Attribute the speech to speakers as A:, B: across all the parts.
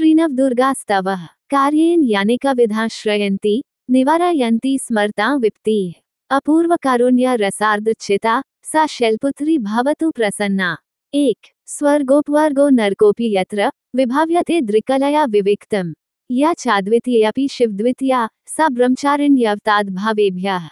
A: श्रीनव स्तव कार्येन याने का श्रयंती निवारयंती स्मरता विप्ति अपूर्व कारुण्य रसार्द चिता सा शैलपुत्री भवतु प्रसन्ना एक स्वर्गोपवर्गो नरकोपि यत्र विभाव्यते दृकलया विविक्तम या चाद्वितीयापि शिवद्वितीया सा ब्रह्मचारिण्यवताद भावेभ्यः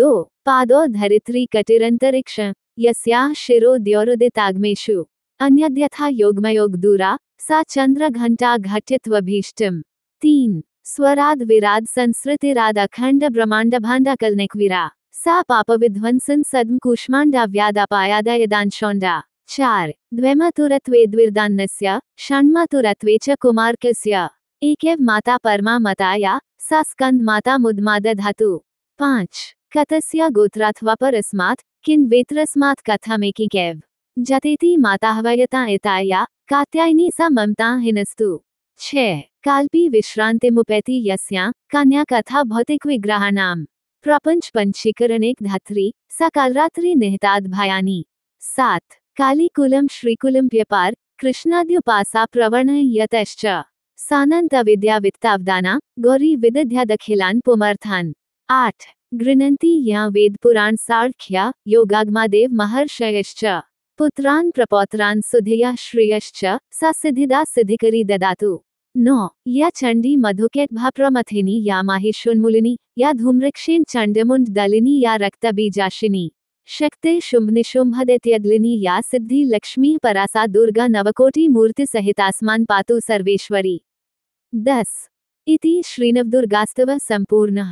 A: दो पादो धरित्री कटिरंतरिक्ष यस्याः शिरो द्योरुदिताग्मेषु अन्यथा योगमयोग दूरा सा चंद्र घंटा घटित वभीष्टम तीन स्वराद विराद संस्कृतिराद अखंड ब्रह्मांड भांडा कलनेकविरा सा पाप विध्वंसन सद्म कूष्मांडाव्यादापायादयदांशोंडा चार द्वैमतुरत्वे द्विर्दान्नस्य षण्मतुरत्वे च कुमार्कस्य एकेव माता परमा मताया सा स्कंद माता मुदमादधातु पाँच कतस्य गोत्रात्वा परस्मात् किन् वेत्रस्मात् कथमेकिकेव जतेति माताहवयतायताया कात्यायनी सा ममता हिनस्तु छः काल्पी मुपैति यस्या कन्या कथा भौतिक विग्रहाणाम प्रपंच एक धत्री स कालरात्रि निहताद भयानी सात काली कुलम श्रीकुलम व्यापार कृष्णाद्युपासा प्रवण यतश्च सानंत विद्या वित्तावदाना गौरी दखिलान पुमर्थान आठ गृणंती या वेद पुराण साढ़ख्या देव महर्षयश्च पुत्रान प्रपौत्रान सुधिया श्रेयश्च सा सिद्धिदा सिद्धिकरी ददातु नौ या चंडी मधुकेटभा प्रमथिनी या माहेशोन्मूलिनी या धूम्रक्षेण चंडमुंड दलिनी या बीजाशिनी शक्ति शुंभ निशुंभ या सिद्धि लक्ष्मी परासा दुर्गा नवकोटि मूर्ति सहित आसमान पातु सर्वेश्वरी दस इति श्रीनवदुर्गास्तव संपूर्ण